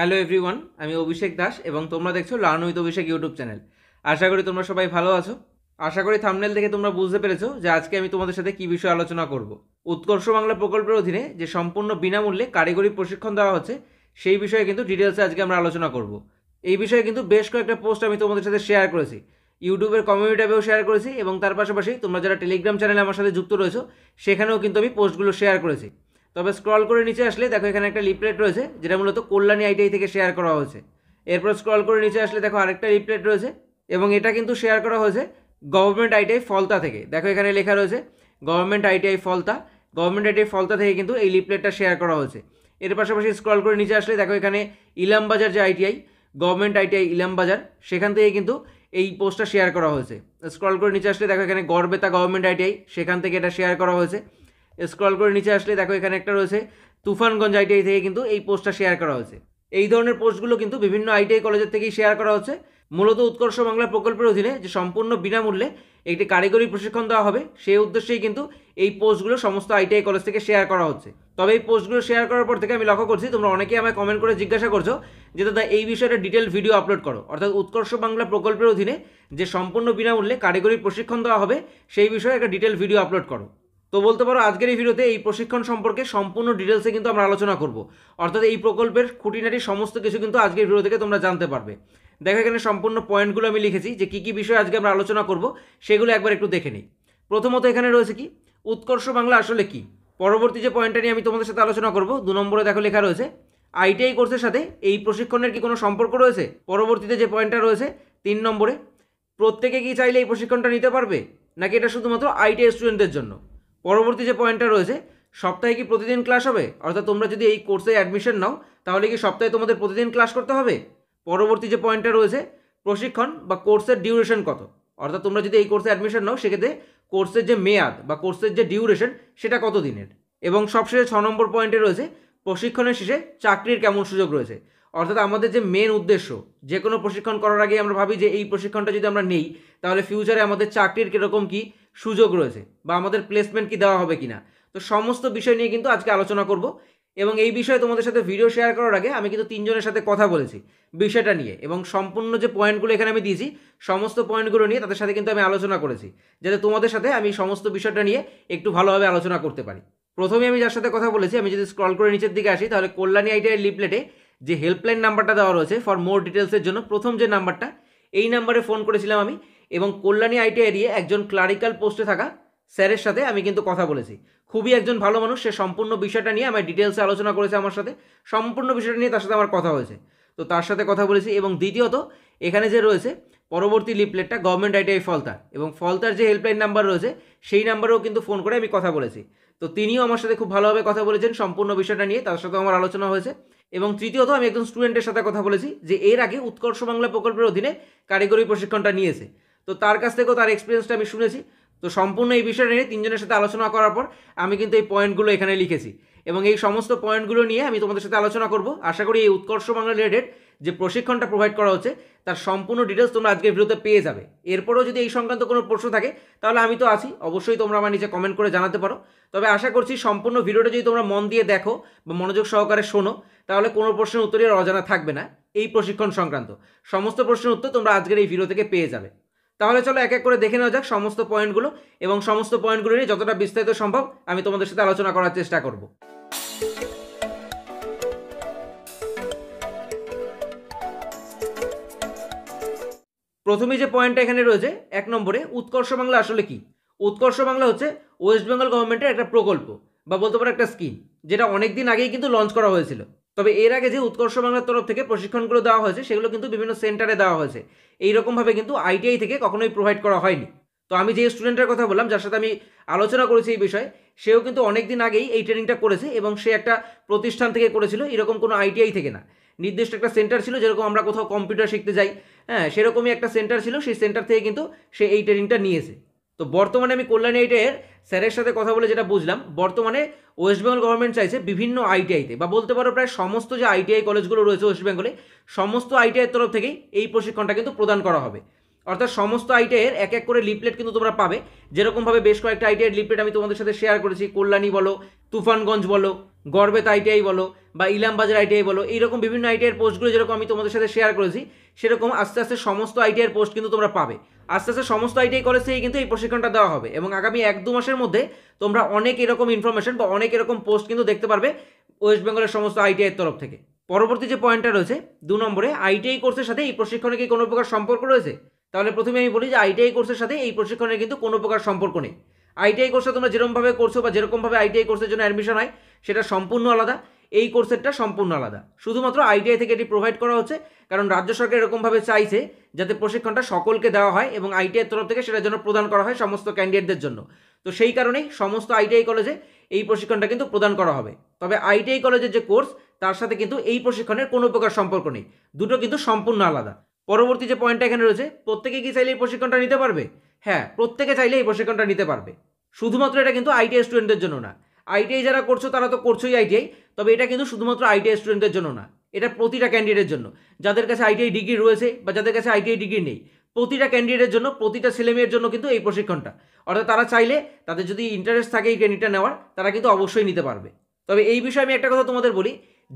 hello everyone আমি অভিষেক দাস এবং তোমরা দেখছো learn with Abhishek YouTube channel আশা করি তোমরা সবাই ভালো আছো আশা করি থামনেল দেখে তোমরা বুঝতে পেরেছো যে আজকে আমি তোমাদের সাথে কী বিষয়ে আলোচনা করব উৎকর্ষ বাংলা প্রকল্পের অধীনে যে সম্পূর্ণ বিনামূল্যে কারিগরি প্রশিক্ষণ দেওয়া হচ্ছে সেই বিষয়ে কিন্তু ডিটেলসে আজকে আমরা আলোচনা করব এই বিষয়ে কিন্তু বেশ কয়েকটা পোস্ট আমি তোমাদের সাথে শেয়ার করেছি ইউটিউবের কমিউনিটি ট্যাবেও শেয়ার করেছি এবং তার পাশাপাশি তোমরা যারা টেলিগ্রাম চ্যানেলে আমার সাথে যুক্ত রয়েছো সেখানেও কিন্তু আমি পোস্টগুলো শেয়ার করেছি তবে স্ক্রল করে নিচে আসলে দেখো এখানে একটা লিপলেট রয়েছে যেটা মূলত কল্যাণী আইটিআই থেকে শেয়ার করা হয়েছে এরপর স্ক্রল করে নিচে আসলে দেখো আরেকটা লিপলেট রয়েছে এবং এটা কিন্তু শেয়ার করা হয়েছে গভর্নমেন্ট আইটিআই ফলতা থেকে দেখো এখানে লেখা রয়েছে government ITI Falta government ITI Falta থেকে কিন্তু এই লিপলেটটা শেয়ার করা হয়েছে এর পাশাপাশি স্ক্রল করে নিচে আসলে দেখো এখানে ইলামবাজার যে আইটিআই গভর্নমেন্ট আইটিআই ইলামবাজার সেখান থেকে কিন্তু এই পোস্টটা শেয়ার করা হয়েছে স্ক্রল করে নিচে আসলে দেখো এখানে গড়বেতা গভর্নমেন্ট আইটিআই সেখান থেকে এটা শেয়ার করা হয়েছে স্ক্রল করে নিচে আসলে দেখো এখানে একটা রয়েছে তুফানগঞ্জ আইটিআই থেকে কিন্তু এই পোস্টটা শেয়ার করা হয়েছে এই ধরনের পোস্টগুলো কিন্তু বিভিন্ন আইটিআই কলেজের থেকেই শেয়ার করা হচ্ছে মূলত উৎকর্ষ বাংলা প্রকল্পের অধীনে যে সম্পূর্ণ বিনামূল্যে একটি কারিগরি প্রশিক্ষণ দেওয়া হবে সেই উদ্দেশ্যেই কিন্তু এই পোস্টগুলো সমস্ত আইটিআই কলেজ থেকে শেয়ার করা হচ্ছে তবে এই পোস্টগুলো শেয়ার করার পর থেকে আমি লক্ষ্য করছি তোমরা অনেকেই আমায় কমেন্ট করে জিজ্ঞাসা করছো যে দাদা এই বিষয়ে ডিটেল ভিডিও আপলোড করো অর্থাৎ উৎকর্ষ বাংলা প্রকল্পের অধীনে যে সম্পূর্ণ বিনামূল্যে কারিগরি প্রশিক্ষণ দেওয়া হবে সেই বিষয়ে একটা ডিটেল ভিডিও আপলোড করো তো বলতে পারো আজকের এই ভিডিওতে এই প্রশিক্ষণ সম্পর্কে সম্পূর্ণ ডিটেলসে কিন্তু আমরা আলোচনা করব অর্থাৎ এই প্রকল্পের খুঁটিনাটি সমস্ত কিছু কিন্তু আজকের ভিডিও থেকে তোমরা জানতে পারবে দেখো এখানে সম্পূর্ণ পয়েন্টগুলো আমি লিখেছি যে কী কী বিষয়ে আজকে আমরা আলোচনা করব সেগুলো একবার একটু দেখে নিই প্রথমত এখানে রয়েছে কি উৎকর্ষ বাংলা আসলে কি পরবর্তী যে পয়েন্টটা নিয়ে আমি তোমাদের সাথে আলোচনা করব দু নম্বরে দেখো লেখা রয়েছে আইটিআই কোর্সের সাথে এই প্রশিক্ষণের কি কোনো সম্পর্ক রয়েছে পরবর্তীতে যে পয়েন্টটা রয়েছে তিন নম্বরে প্রত্যেকে কি চাইলে এই প্রশিক্ষণটা নিতে পারবে নাকি এটা শুধুমাত্র আইটিআই স্টুডেন্টদের জন্য পরবর্তী যে পয়েন্টটা রয়েছে সপ্তাহে কি প্রতিদিন ক্লাস হবে অর্থাৎ তোমরা যদি এই কোর্সে অ্যাডমিশন নাও তাহলে কি সপ্তাহে তোমাদের প্রতিদিন ক্লাস করতে হবে পরবর্তী যে পয়েন্টটা রয়েছে প্রশিক্ষণ বা কোর্সের ডিউরেশন কত অর্থাৎ তোমরা যদি এই কোর্সে অ্যাডমিশন নাও সেক্ষেত্রে কোর্সের যে মেয়াদ বা কোর্সের যে ডিউরেশন সেটা কত দিনের এবং সবশেষে ছ নম্বর পয়েন্টে রয়েছে প্রশিক্ষণের শেষে চাকরির কেমন সুযোগ রয়েছে অর্থাৎ আমাদের যে মেন উদ্দেশ্য যে কোনো প্রশিক্ষণ করার আগে আমরা ভাবি যে এই প্রশিক্ষণটা যদি আমরা নেই তাহলে ফিউচারে আমাদের চাকরির কীরকম কী সুযোগ রয়েছে বা আমাদের প্লেসমেন্ট কি দেওয়া হবে কি না তো সমস্ত বিষয় নিয়ে কিন্তু আজকে আলোচনা করব এবং এই বিষয়ে তোমাদের সাথে ভিডিও শেয়ার করার আগে আমি কিন্তু তিনজনের সাথে কথা বলেছি বিষয়টা নিয়ে এবং সম্পূর্ণ যে পয়েন্টগুলো এখানে আমি দিয়েছি সমস্ত পয়েন্টগুলো নিয়ে তাদের সাথে কিন্তু আমি আলোচনা করেছি যাতে তোমাদের সাথে আমি সমস্ত বিষয়টা নিয়ে একটু ভালোভাবে আলোচনা করতে পারি প্রথমে আমি যার সাথে কথা বলেছি আমি যদি স্ক্রল করে নিচের দিকে আসি তাহলে কল্যাণী আইটিআইয়ের লিপলেটে যে হেল্পলাইন নাম্বারটা দেওয়া রয়েছে ফর মোর ডিটেলসের জন্য প্রথম যে নাম্বারটা এই নাম্বারে ফোন করেছিলাম আমি এবং কল্যাণী আইটিআইয়ে একজন ক্লারিক্যাল পোস্টে থাকা স্যারের সাথে আমি কিন্তু কথা বলেছি খুবই একজন ভালো মানুষ সে সম্পূর্ণ বিষয়টা নিয়ে আমার ডিটেলসে আলোচনা করেছে আমার সাথে সম্পূর্ণ বিষয়টা নিয়ে তার সাথে আমার কথা হয়েছে তো তার সাথে কথা বলেছি এবং দ্বিতীয়ত এখানে যে রয়েছে পরবর্তী লিপলেটটা গভর্নমেন্ট আইটিআই ফলতার এবং ফলতার যে হেল্পলাইন নাম্বার রয়েছে সেই নাম্বারেও কিন্তু ফোন করে আমি কথা বলেছি তো তিনিও আমার সাথে খুব ভালোভাবে কথা বলেছেন সম্পূর্ণ বিষয়টা নিয়ে তার সাথে আমার আলোচনা হয়েছে এবং তৃতীয়ত আমি একজন স্টুডেন্টের সাথে কথা বলেছি যে এর আগে উৎকর্ষ বাংলা প্রকল্পের অধীনে কারিগরি প্রশিক্ষণটা নিয়েছে তো তার কাছ থেকেও তার এক্সপিরিয়েন্সটা আমি শুনেছি তো সম্পূর্ণ এই বিষয়টা নিয়ে তিনজনের সাথে আলোচনা করার পর আমি কিন্তু এই পয়েন্টগুলো এখানে লিখেছি এবং এই সমস্ত পয়েন্টগুলো নিয়ে আমি তোমাদের সাথে আলোচনা করব আশা করি এই উৎকর্ষ বাংলা রিলেটেড যে প্রশিক্ষণটা প্রোভাইড করা হচ্ছে তার সম্পূর্ণ ডিটেলস তোমরা আজকের ভিডিওতে পেয়ে যাবে এরপরেও যদি এই সংক্রান্ত কোনো প্রশ্ন থাকে তাহলে আমি তো আছি অবশ্যই তোমরা আমার নিচে কমেন্ট করে জানাতে পারো তবে আশা করছি সম্পূর্ণ ভিডিওটা যদি তোমরা মন দিয়ে দেখো বা মনোযোগ সহকারে শোনো তাহলে কোনো প্রশ্নের উত্তরই আর অজানা থাকবে না এই প্রশিক্ষণ সংক্রান্ত সমস্ত প্রশ্নের উত্তর তোমরা আজকের এই ভিডিও থেকে পেয়ে যাবে তাহলে চলো এক এক করে দেখে নেওয়া যাক সমস্ত পয়েন্টগুলো এবং সমস্ত পয়েন্টগুলো নিয়ে যতটা বিস্তারিত সম্ভব আমি তোমাদের সাথে আলোচনা করার চেষ্টা করব প্রথমে যে পয়েন্টটা এখানে রয়েছে এক নম্বরে উৎকর্ষ বাংলা আসলে কি উৎকর্ষ বাংলা হচ্ছে ওয়েস্ট বেঙ্গল গভর্নমেন্টের একটা প্রকল্প বা বলতে পারো একটা স্কিম যেটা অনেক দিন আগেই কিন্তু লঞ্চ করা হয়েছিল তবে এর আগে যে উৎকর্ষ বাংলার তরফ থেকে প্রশিক্ষণগুলো দেওয়া হয়েছে সেগুলো কিন্তু বিভিন্ন সেন্টারে দেওয়া হয়েছে এইরকমভাবে কিন্তু আইটিআই থেকে কখনোই প্রোভাইড করা হয়নি তো আমি যে স্টুডেন্টের কথা বললাম যার সাথে আমি আলোচনা করেছি এই বিষয়ে সেও কিন্তু অনেক দিন আগেই এই ট্রেনিংটা করেছে এবং সে একটা প্রতিষ্ঠান থেকে করেছিল এরকম কোনো আইটিআই থেকে না নির্দিষ্ট একটা সেন্টার ছিল যেরকম আমরা কোথাও কম্পিউটার শিখতে যাই হ্যাঁ সেরকমই একটা সেন্টার ছিল সেই সেন্টার থেকে কিন্তু সে এই ট্রেনিংটা নিয়েছে তো বর্তমানে আমি কল্যাণ এইটের স্যারের সাথে কথা বলে যেটা বুঝলাম বর্তমানে ওয়েস্ট বেঙ্গল গভর্নমেন্ট চাইছে বিভিন্ন আইটিআইতে বা বলতে পারো প্রায় সমস্ত যে আইটিআই কলেজগুলো রয়েছে ওয়েস্ট বেঙ্গলে সমস্ত আইটিআইয়ের তরফ থেকেই এই প্রশিক্ষণটা কিন্তু প্রদান করা হবে অর্থাৎ সমস্ত আইটিআইয়ের এক এক করে লিপলেট কিন্তু তোমরা পাবে যেরকমভাবে বেশ কয়েকটা আইটিআইয়ের লিপলেট আমি তোমাদের সাথে শেয়ার করেছি কল্যাণী বলো তুফানগঞ্জ বলো গর্বেত আইটিআই বলো বা ইলামবাজার আইটিআই বলো এইরকম বিভিন্ন আইটিআইয়ের পোস্টগুলো যেরকম আমি তোমাদের সাথে শেয়ার করেছি সেরকম আস্তে আস্তে সমস্ত আইটিআইয়ের পোস্ট কিন্তু তোমরা পাবে আস্তে আস্তে সমস্ত আইটিআই কলেজ থেকে কিন্তু এই প্রশিক্ষণটা দেওয়া হবে এবং আগামী এক দু মাসের মধ্যে তোমরা অনেক এরকম ইনফরমেশন বা অনেক এরকম পোস্ট কিন্তু দেখতে পারবে ওয়েস্ট বেঙ্গলের সমস্ত আইটিআইয়ের তরফ থেকে পরবর্তী যে পয়েন্টটা রয়েছে দু নম্বরে আইটিআই কোর্সের সাথে এই প্রশিক্ষণে কি কোনো প্রকার সম্পর্ক রয়েছে তাহলে প্রথমে আমি বলি যে আইটিআই কোর্সের সাথে এই প্রশিক্ষণের কিন্তু কোনো প্রকার সম্পর্ক নেই আইটিআই কোর্সে তোমরা যেরকমভাবে করছো বা যেরকমভাবে আইটিআই কোর্সের জন্য অ্যাডমিশন হয় সেটা সম্পূর্ণ আলাদা এই কোর্সেরটা সম্পূর্ণ আলাদা শুধুমাত্র আইটিআই থেকে এটি প্রোভাইড করা হচ্ছে কারণ রাজ্য সরকার এরকমভাবে চাইছে যাতে প্রশিক্ষণটা সকলকে দেওয়া হয় এবং আইটিআইয়ের তরফ থেকে সেটার জন্য প্রদান করা হয় সমস্ত ক্যান্ডিডেটদের জন্য তো সেই কারণেই সমস্ত আইটিআই কলেজে এই প্রশিক্ষণটা কিন্তু প্রদান করা হবে তবে আইটিআই কলেজের যে কোর্স তার সাথে কিন্তু এই প্রশিক্ষণের কোনো প্রকার সম্পর্ক নেই দুটো কিন্তু সম্পূর্ণ আলাদা পরবর্তী যে পয়েন্টটা এখানে রয়েছে প্রত্যেকে কি চাইলে এই প্রশিক্ষণটা নিতে পারবে হ্যাঁ প্রত্যেকে চাইলে এই প্রশিক্ষণটা নিতে পারবে শুধুমাত্র এটা কিন্তু আইটিআই স্টুডেন্টদের জন্য না আইটিআই যারা করছো তারা তো করছোই আইটিআই তবে এটা কিন্তু শুধুমাত্র আইটিআই স্টুডেন্টদের জন্য না এটা প্রতিটা ক্যান্ডিডেটের জন্য যাদের কাছে আইটিআই ডিগ্রি রয়েছে বা যাদের কাছে আইটিআই ডিগ্রি নেই প্রতিটা ক্যান্ডিডেটের জন্য প্রতিটা ছেলেমেয়ের জন্য কিন্তু এই প্রশিক্ষণটা অর্থাৎ তারা চাইলে তাদের যদি ইন্টারেস্ট থাকে এই ট্রেনিংটা নেওয়ার তারা কিন্তু অবশ্যই নিতে পারবে তবে এই বিষয়ে আমি একটা কথা তোমাদের বলি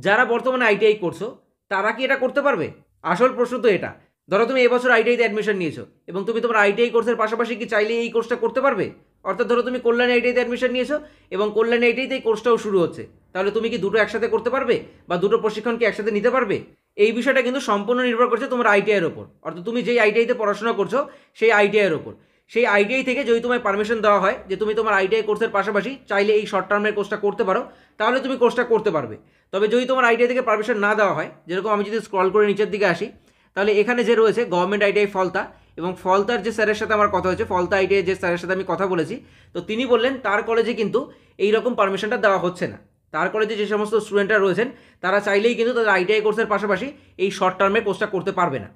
যারা বর্তমানে আইটিআই করছো তারা কি এটা করতে পারবে আসল প্রশ্ন তো এটা ধরো তুমি এবছর আইটিআইতে অ্যাডমিশন নিয়েছো এবং তুমি তোমার আইটিআই কোর্সের পাশাপাশি কি চাইলে এই কোর্সটা করতে পারবে অর্থাৎ ধরো তুমি কল্যাণ আইটিআইতে অ্যাডমিশন নিয়েছো এবং কল্যাণ আইটিআইতে এই কোর্সটাও শুরু হচ্ছে তাহলে তুমি কি দুটো একসাথে করতে পারবে বা দুটো প্রশিক্ষণ কি একসাথে নিতে পারবে এই বিষয়টা কিন্তু সম্পূর্ণ নির্ভর করছে তোমার আইটিআইয়ের ওপর অর্থাৎ তুমি যেই আইটিআইতে পড়াশোনা করছো সেই আইটিআইয়ের ওপর সেই আইটিআই থেকে যদি তোমায় পারমিশন দেওয়া হয় যে তুমি তোমার আইটিআই কোর্সের পাশাপাশি চাইলে এই শর্ট টার্মের কোর্সটা করতে পারো তাহলে তুমি কোর্সটা করতে পারবে তবে যদি তোমার আইটিআই থেকে পারমিশন না দেওয়া হয় যেরকম আমি যদি স্ক্রল করে নিচের দিকে আসি তাহলে এখানে যে রয়েছে গভর্নমেন্ট আইটিআই ফলতা এবং ফলতার যে স্যারের সাথে আমার কথা হয়েছে ফলতা আইটে যে স্যারের সাথে আমি কথা বলেছি তো তিনি বললেন তার কলেজে কিন্তু এই রকম পারমিশনটা দেওয়া হচ্ছে না তার কলেজে যে সমস্ত স্টুডেন্টরা রয়েছেন তারা চাইলেই কিন্তু তাদের আইটিআই কোর্সের পাশাপাশি এই শর্ট টার্মে কোর্সটা করতে পারবে না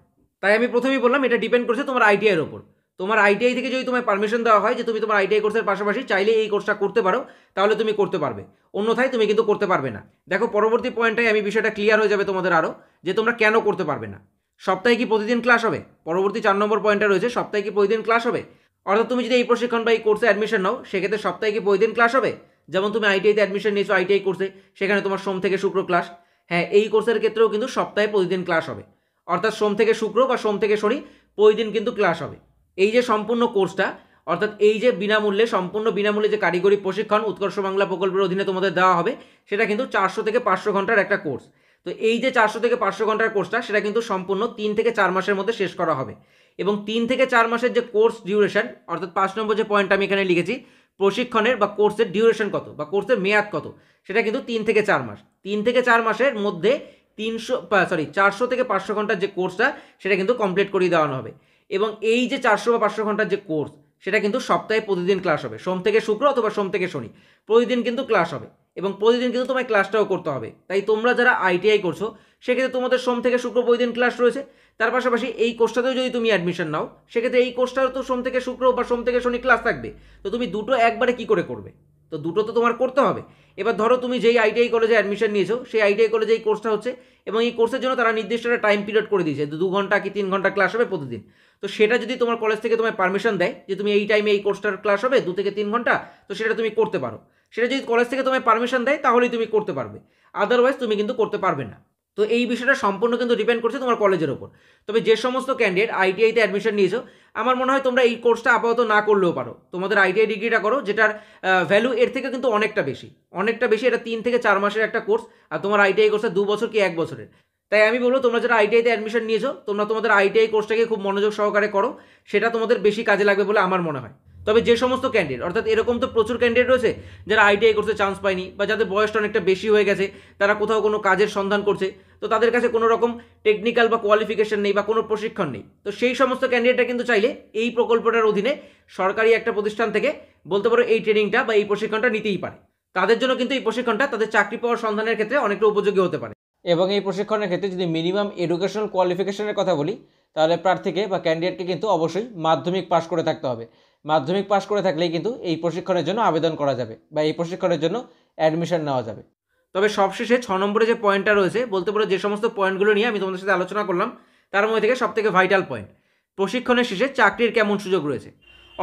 তাই আমি প্রথমেই বললাম এটা ডিপেন্ড করছে তোমার আইটিআইয়ের ওপর তোমার আইটিআই থেকে যদি তোমায় পারমিশন দেওয়া হয় যে তুমি তোমার আইটিআই কোর্সের পাশাপাশি চাইলে এই কোর্সটা করতে পারো তাহলে তুমি করতে পারবে অন্যথায় তুমি কিন্তু করতে পারবে না দেখো পরবর্তী পয়েন্টটাই আমি বিষয়টা ক্লিয়ার হয়ে যাবে তোমাদের আরও যে তোমরা কেন করতে পারবে না সপ্তাহে কি প্রতিদিন ক্লাস হবে পরবর্তী চার নম্বর পয়েন্টটা রয়েছে সপ্তাহে কি প্রতিদিন ক্লাস হবে অর্থাৎ তুমি যদি এই প্রশিক্ষণ বা এই কোর্সে অ্যাডমিশন নাও সেক্ষেত্রে সপ্তাহে কি প্রতিদিন ক্লাস হবে যেমন তুমি আইটিআইতে অ্যাডমিশন নিয়েছো আইটিআই কোর্সে সেখানে তোমার সোম থেকে শুক্র ক্লাস হ্যাঁ এই কোর্সের ক্ষেত্রেও কিন্তু সপ্তাহে প্রতিদিন ক্লাস হবে অর্থাৎ সোম থেকে শুক্র বা সোম থেকে শনি প্রতিদিন কিন্তু ক্লাস হবে এই যে সম্পূর্ণ কোর্সটা অর্থাৎ এই যে বিনামূল্যে সম্পূর্ণ বিনামূল্যে যে কারিগরি প্রশিক্ষণ উৎকর্ষ বাংলা প্রকল্পের অধীনে তোমাদের দেওয়া হবে সেটা কিন্তু চারশো থেকে পাঁচশো ঘন্টার একটা কোর্স তো এই যে চারশো থেকে পাঁচশো ঘন্টার কোর্সটা সেটা কিন্তু সম্পূর্ণ তিন থেকে চার মাসের মধ্যে শেষ করা হবে এবং তিন থেকে চার মাসের যে কোর্স ডিউরেশন অর্থাৎ পাঁচ নম্বর যে পয়েন্ট আমি এখানে লিখেছি প্রশিক্ষণের বা কোর্সের ডিউরেশন কত বা কোর্সের মেয়াদ কত সেটা কিন্তু তিন থেকে চার মাস তিন থেকে চার মাসের মধ্যে তিনশো সরি চারশো থেকে পাঁচশো ঘন্টার যে কোর্সটা সেটা কিন্তু কমপ্লিট করিয়ে দেওয়ানো হবে এবং এই যে চারশো বা পাঁচশো ঘন্টার যে কোর্স সেটা কিন্তু সপ্তাহে প্রতিদিন ক্লাস হবে সোম থেকে শুক্র অথবা সোম থেকে শনি প্রতিদিন কিন্তু ক্লাস হবে এবং প্রতিদিন কিন্তু তোমায় ক্লাসটাও করতে হবে তাই তোমরা যারা আইটিআই করছো সেক্ষেত্রে তোমাদের সোম থেকে শুক্র প্রতিদিন ক্লাস রয়েছে তার পাশাপাশি এই কোর্সটাতেও যদি তুমি অ্যাডমিশন নাও সেক্ষেত্রে এই কোর্সটাও তো সোম থেকে শুক্র বা সোম থেকে শনি ক্লাস থাকবে তো তুমি দুটো একবারে কি করে করবে তো দুটো তো তোমার করতে হবে এবার ধরো তুমি যেই আইটিআই কলেজে অ্যাডমিশন নিয়েছো সেই আইটিআই কলেজে এই কোর্সটা হচ্ছে এবং এই কোর্সের জন্য তারা নির্দিষ্ট একটা টাইম পিরিয়ড করে দিয়েছে দু ঘন্টা কি তিন ঘন্টা ক্লাস হবে প্রতিদিন তো সেটা যদি তোমার কলেজ থেকে তোমায় পারমিশন দেয় যে তুমি এই টাইমে এই কোর্সটার ক্লাস হবে দু থেকে তিন ঘন্টা তো সেটা তুমি করতে পারো সেটা যদি কলেজ থেকে তোমায় পারমিশন দেয় তাহলেই তুমি করতে পারবে আদারওয়াইজ তুমি কিন্তু করতে পারবে না তো এই বিষয়টা সম্পূর্ণ কিন্তু ডিপেন্ড করছে তোমার কলেজের ওপর তবে যে সমস্ত ক্যান্ডিডেট আইটিআইতে অ্যাডমিশন নিয়েছো আমার মনে হয় তোমরা এই কোর্সটা আপাতত না করলেও পারো তোমাদের আইটিআই ডিগ্রিটা করো যেটার ভ্যালু এর থেকে কিন্তু অনেকটা বেশি অনেকটা বেশি এটা তিন থেকে চার মাসের একটা কোর্স আর তোমার আইটিআই কোর্সটা দু বছর কি এক বছরের তাই আমি বলবো তোমরা যারা আইটিআইতে অ্যাডমিশন নিয়েছো তোমরা তোমাদের আইটিআই কোর্সটাকে খুব মনোযোগ সহকারে করো সেটা তোমাদের বেশি কাজে লাগবে বলে আমার মনে হয় তবে যে সমস্ত ক্যান্ডিডেট অর্থাৎ এরকম তো প্রচুর ক্যান্ডিডেট রয়েছে যারা আইটিআই করতে চান্স পায়নি বা যাদের বয়সটা অনেকটা বেশি হয়ে গেছে তারা কোথাও কোনো কাজের সন্ধান করছে তো তাদের কাছে কোনো রকম টেকনিক্যাল বা কোয়ালিফিকেশন নেই বা কোনো প্রশিক্ষণ নেই তো সেই সমস্ত ক্যান্ডিডেটরা কিন্তু চাইলে এই প্রকল্পটার অধীনে সরকারি একটা প্রতিষ্ঠান থেকে বলতে পারো এই ট্রেনিংটা বা এই প্রশিক্ষণটা নিতেই পারে তাদের জন্য কিন্তু এই প্রশিক্ষণটা তাদের চাকরি পাওয়ার সন্ধানের ক্ষেত্রে অনেকটা উপযোগী হতে পারে এবং এই প্রশিক্ষণের ক্ষেত্রে যদি মিনিমাম এডুকেশনাল কোয়ালিফিকেশনের কথা বলি তাহলে প্রার্থীকে বা ক্যান্ডিডেটকে কিন্তু অবশ্যই মাধ্যমিক পাশ করে থাকতে হবে মাধ্যমিক পাশ করে থাকলেই কিন্তু এই প্রশিক্ষণের জন্য আবেদন করা যাবে বা এই প্রশিক্ষণের জন্য অ্যাডমিশন নেওয়া যাবে তবে সবশেষে ছ নম্বরে যে পয়েন্টটা রয়েছে বলতে পারো যে সমস্ত পয়েন্টগুলো নিয়ে আমি তোমাদের সাথে আলোচনা করলাম তার মধ্যে থেকে সবথেকে ভাইটাল পয়েন্ট প্রশিক্ষণের শেষে চাকরির কেমন সুযোগ রয়েছে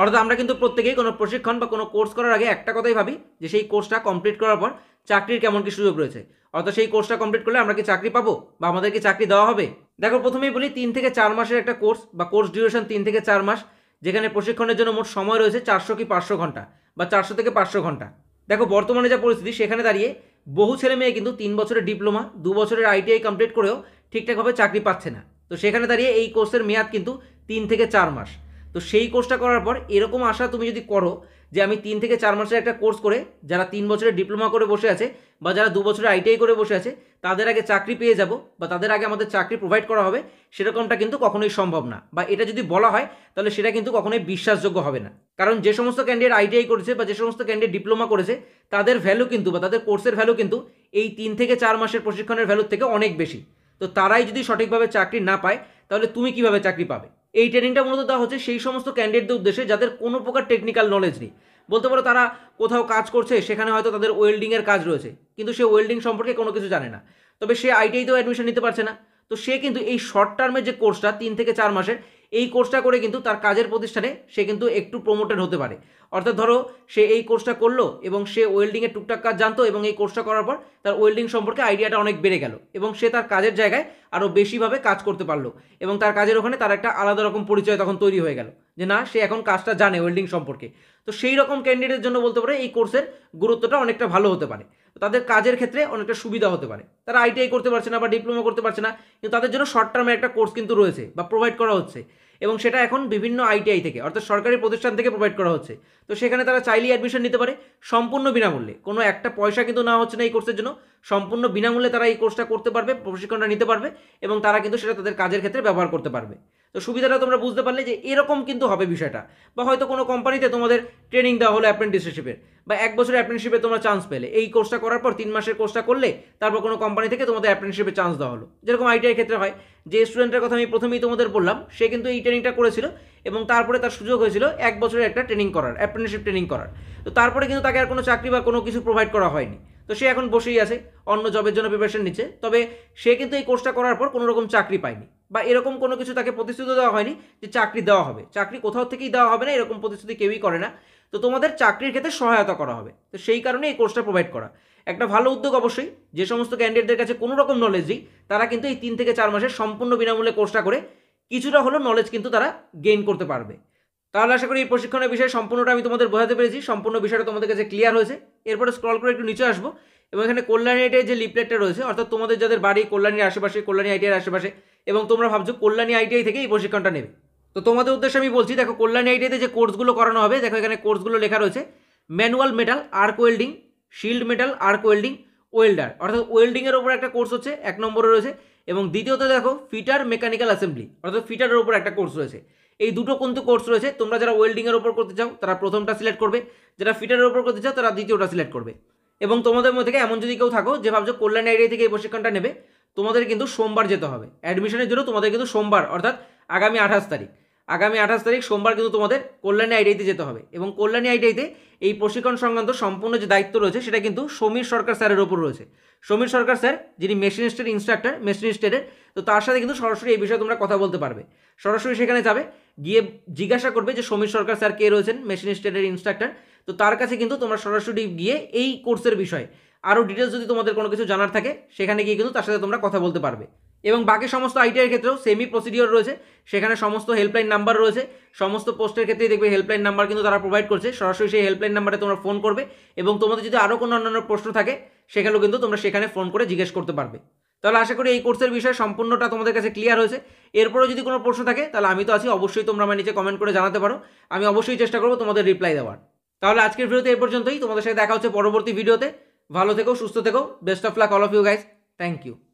অর্থাৎ আমরা কিন্তু প্রত্যেকেই কোনো প্রশিক্ষণ বা কোনো কোর্স করার আগে একটা কথাই ভাবি যে সেই কোর্সটা কমপ্লিট করার পর চাকরির কেমন কি সুযোগ রয়েছে অর্থাৎ সেই কোর্সটা কমপ্লিট করলে আমরা কি চাকরি পাবো বা আমাদেরকে চাকরি দেওয়া হবে দেখো প্রথমেই বলি তিন থেকে চার মাসের একটা কোর্স বা কোর্স ডিউরেশন তিন থেকে চার মাস যেখানে প্রশিক্ষণের জন্য মোট সময় রয়েছে চারশো কি পাঁচশো ঘন্টা বা চারশো থেকে পাঁচশো ঘন্টা দেখো বর্তমানে যা পরিস্থিতি সেখানে দাঁড়িয়ে বহু ছেলে মেয়ে কিন্তু তিন বছরের ডিপ্লোমা দু বছরের আইটিআই কমপ্লিট করেও ঠিকঠাকভাবে চাকরি পাচ্ছে না তো সেখানে দাঁড়িয়ে এই কোর্সের মেয়াদ কিন্তু তিন থেকে চার মাস তো সেই কোর্সটা করার পর এরকম আশা তুমি যদি করো যে আমি তিন থেকে চার মাসের একটা কোর্স করে যারা তিন বছরের ডিপ্লোমা করে বসে আছে বা যারা দু বছরের আইটিআই করে বসে আছে তাদের আগে চাকরি পেয়ে যাব বা তাদের আগে আমাদের চাকরি প্রোভাইড করা হবে সেরকমটা কিন্তু কখনোই সম্ভব না বা এটা যদি বলা হয় তাহলে সেটা কিন্তু কখনোই বিশ্বাসযোগ্য হবে না কারণ যে সমস্ত ক্যান্ডিডেট আইটিআই করেছে বা যে সমস্ত ক্যান্ডিডেট ডিপ্লোমা করেছে তাদের ভ্যালু কিন্তু বা তাদের কোর্সের ভ্যালু কিন্তু এই তিন থেকে চার মাসের প্রশিক্ষণের ভ্যালুর থেকে অনেক বেশি তো তারাই যদি সঠিকভাবে চাকরি না পায় তাহলে তুমি কিভাবে চাকরি পাবে এই ট্রেনিংটা মূলত দেওয়া হচ্ছে সেই সমস্ত ক্যান্ডিডেটদের উদ্দেশ্যে যাদের কোনো প্রকার টেকনিক্যাল নলেজ নেই বলতে পারো তারা কোথাও কাজ করছে সেখানে হয়তো তাদের ওয়েল্ডিংয়ের কাজ রয়েছে কিন্তু সে ওয়েল্ডিং সম্পর্কে কোনো কিছু জানে না তবে সে আইটিআইতেও অ্যাডমিশন নিতে পারছে না তো সে কিন্তু এই শর্ট টার্মের যে কোর্সটা তিন থেকে চার মাসের এই কোর্সটা করে কিন্তু তার কাজের প্রতিষ্ঠানে সে কিন্তু একটু প্রমোটেড হতে পারে অর্থাৎ ধরো সে এই কোর্সটা করলো এবং সে ওয়েল্ডিংয়ের টুকটাক কাজ জানতো এবং এই কোর্সটা করার পর তার ওয়েল্ডিং সম্পর্কে আইডিয়াটা অনেক বেড়ে গেল এবং সে তার কাজের জায়গায় আরও বেশিভাবে কাজ করতে পারলো এবং তার কাজের ওখানে তার একটা আলাদা রকম পরিচয় তখন তৈরি হয়ে গেল যে না সে এখন কাজটা জানে ওয়েল্ডিং সম্পর্কে তো সেই রকম ক্যান্ডিডেটের জন্য বলতে পারে এই কোর্সের গুরুত্বটা অনেকটা ভালো হতে পারে তাদের কাজের ক্ষেত্রে অনেকটা সুবিধা হতে পারে তারা আইটিআই করতে পারছে না বা ডিপ্লোমা করতে পারছে না কিন্তু তাদের জন্য শর্ট টার্মে একটা কোর্স কিন্তু রয়েছে বা প্রোভাইড করা হচ্ছে এবং সেটা এখন বিভিন্ন আইটিআই থেকে অর্থাৎ সরকারি প্রতিষ্ঠান থেকে প্রোভাইড করা হচ্ছে তো সেখানে তারা চাইলেই অ্যাডমিশন নিতে পারে সম্পূর্ণ বিনামূল্যে কোনো একটা পয়সা কিন্তু না হচ্ছে না এই কোর্সের জন্য সম্পূর্ণ বিনামূল্যে তারা এই কোর্সটা করতে পারবে প্রশিক্ষণটা নিতে পারবে এবং তারা কিন্তু সেটা তাদের কাজের ক্ষেত্রে ব্যবহার করতে পারবে তো সুবিধাটা তোমরা বুঝতে পারলে যে এরকম কিন্তু হবে বিষয়টা বা হয়তো কোনো কোম্পানিতে তোমাদের ট্রেনিং দেওয়া হলো অ্যাপ্রেন্টিসশিপের বা এক বছর অ্যাপ্রেন্টিসশিপে তোমরা চান্স পেলে এই কোর্সটা করার পর তিন মাসের কোর্সটা করলে তারপর কোনো কোম্পানি থেকে তোমাদের অ্যাপ্রেন্টিসশিপে চান্স দেওয়া হলো যেরকম আইটিআই ক্ষেত্রে হয় যে স্টুডেন্টের কথা আমি প্রথমেই তোমাদের বললাম সে কিন্তু এই ট্রেনিংটা করেছিল এবং তারপরে তার সুযোগ হয়েছিল এক বছরের একটা ট্রেনিং করার অ্যাপ্রেন্টিসশিপ ট্রেনিং করার তো তারপরে কিন্তু তাকে আর কোনো চাকরি বা কোনো কিছু প্রোভাইড করা হয়নি তো সে এখন বসেই আছে অন্য জবের জন্য প্রিপারেশন নিচ্ছে তবে সে কিন্তু এই কোর্সটা করার পর কোনো রকম চাকরি পায়নি বা এরকম কোনো কিছু তাকে প্রতিশ্রুতি দেওয়া হয়নি যে চাকরি দেওয়া হবে চাকরি কোথাও থেকেই দেওয়া হবে না এরকম প্রতিশ্রুতি কেউই করে না তো তোমাদের চাকরির ক্ষেত্রে সহায়তা করা হবে তো সেই কারণে এই কোর্সটা প্রোভাইড করা একটা ভালো উদ্যোগ অবশ্যই যে সমস্ত ক্যান্ডিডেটদের কাছে কোনো রকম নলেজ নেই তারা কিন্তু এই তিন থেকে চার মাসের সম্পূর্ণ বিনামূল্যে কোর্সটা করে কিছুটা হলেও নলেজ কিন্তু তারা গেইন করতে পারবে তাহলে আশা করি এই প্রশিক্ষণের বিষয়ে সম্পূর্ণটা আমি তোমাদের বোঝাতে পেরেছি সম্পূর্ণ বিষয়টা তোমাদের কাছে ক্লিয়ার হয়েছে এরপরে স্ক্রল করে একটু নিচে আসবো এবং এখানে কল্যাণী আইটিআই যে লিপলেটটা রয়েছে অর্থাৎ তোমাদের যাদের বাড়ি কল্যাণীর আশেপাশে কল্যাণী আইটিআইয়ের আশেপাশে এবং তোমরা ভাবছো কল্যাণী আইটিআই থেকে এই প্রশিক্ষণটা নেবে তো তোমাদের উদ্দেশ্যে আমি বলছি দেখো কল্যাণী আইটিআইতে যে কোর্সগুলো করানো হবে দেখো এখানে কোর্সগুলো লেখা রয়েছে manual metal arc welding shield metal arc welding welder অর্থাৎ ওয়েল্ডিংয়ের ওপর একটা কোর্স হচ্ছে এক নম্বরে রয়েছে এবং দ্বিতীয়ত দেখো ফিটার মেকানিক্যাল অ্যাসেম্বলি অর্থাৎ ফিটারের ওপর একটা কোর্স রয়েছে এই দুটো কিন্তু কোর্স রয়েছে তোমরা যারা ওয়েল্ডিংয়ের ওপর করতে চাও তারা প্রথমটা সিলেক্ট করবে যারা ফিটারের ওপর করতে চাও তারা দ্বিতীয়টা সিলেক্ট করবে এবং তোমাদের মধ্যে থেকে এমন যদি কেউ থাকো যে ভাবছো কল্যাণ এরিয়া থেকে এই প্রশিক্ষণটা নেবে তোমাদের কিন্তু সোমবার যেতে হবে অ্যাডমিশনের জন্য তোমাদের কিন্তু সোমবার অর্থাৎ আগামী আঠাশ তারিখ আগামী আঠাশ তারিখ সোমবার কিন্তু তোমাদের কল্যাণী আইডিআইতে যেতে হবে এবং কল্যাণী আইডিআইতে এই প্রশিক্ষণ সংক্রান্ত সম্পূর্ণ যে দায়িত্ব রয়েছে সেটা কিন্তু সমীর সরকার স্যারের ওপর রয়েছে সমীর সরকার স্যার যিনি মেশিনিস্টের ইনস্ট্রাক্টর মেশিনিস্টের তো তার সাথে কিন্তু সরাসরি এই বিষয়ে তোমরা কথা বলতে পারবে সরাসরি সেখানে যাবে গিয়ে জিজ্ঞাসা করবে যে সমীর সরকার স্যার কে রয়েছেন মেশিনিস্টের ইনস্ট্রাক্টর তো তার কাছে কিন্তু তোমরা সরাসরি গিয়ে এই কোর্সের বিষয়ে আরও ডিটেলস যদি তোমাদের কোনো কিছু জানার থাকে সেখানে গিয়ে কিন্তু তার সাথে তোমরা কথা বলতে পারবে এবং বাকি সমস্ত আইটিআইয়ের ক্ষেত্রেও সেমি প্রসিডিওর রয়েছে সেখানে সমস্ত হেল্পলাইন নাম্বার রয়েছে সমস্ত পোস্টের ক্ষেত্রেই দেখবে হেল্পলাইন নাম্বার কিন্তু তারা প্রোভাইড করছে সরাসরি সেই হেল্পলাইন নাম্বারে তোমরা ফোন করবে এবং তোমাদের যদি আরও কোনো অন্যান্য প্রশ্ন থাকে সেখানেও কিন্তু তোমরা সেখানে ফোন করে জিজ্ঞেস করতে পারবে তাহলে আশা করি এই কোর্সের বিষয়ে সম্পূর্ণটা তোমাদের কাছে ক্লিয়ার হয়েছে এরপরেও যদি কোনো প্রশ্ন থাকে তাহলে আমি তো আছি অবশ্যই তোমরা আমার নিচে কমেন্ট করে জানাতে পারো আমি অবশ্যই চেষ্টা করবো তোমাদের রিপ্লাই দেওয়ার তাহলে আজকের ভিডিওতে এ পর্যন্তই তোমাদের সাথে দেখা হচ্ছে পরবর্তী ভিডিওতে ভালো থেকো সুস্থ থেকো best of luck all of you guys thank you